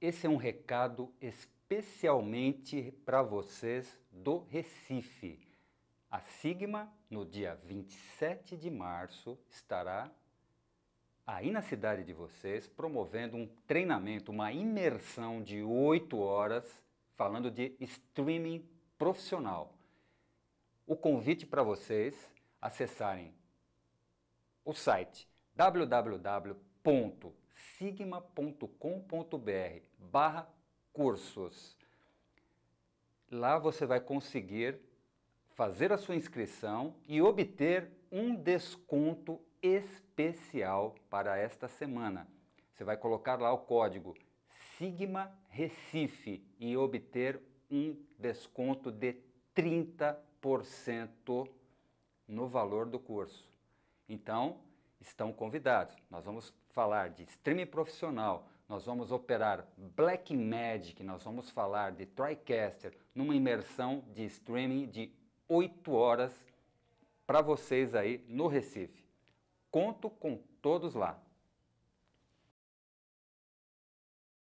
Esse é um recado especialmente para vocês do Recife. A Sigma, no dia 27 de março, estará aí na cidade de vocês, promovendo um treinamento, uma imersão de 8 horas, falando de streaming profissional. O convite para vocês acessarem o site www sigma.com.br barra cursos. Lá você vai conseguir fazer a sua inscrição e obter um desconto especial para esta semana. Você vai colocar lá o código Sigma Recife e obter um desconto de 30% no valor do curso. Então, estão convidados. Nós vamos falar de streaming profissional, nós vamos operar Black Magic, nós vamos falar de TriCaster numa imersão de streaming de 8 horas para vocês aí no Recife. Conto com todos lá.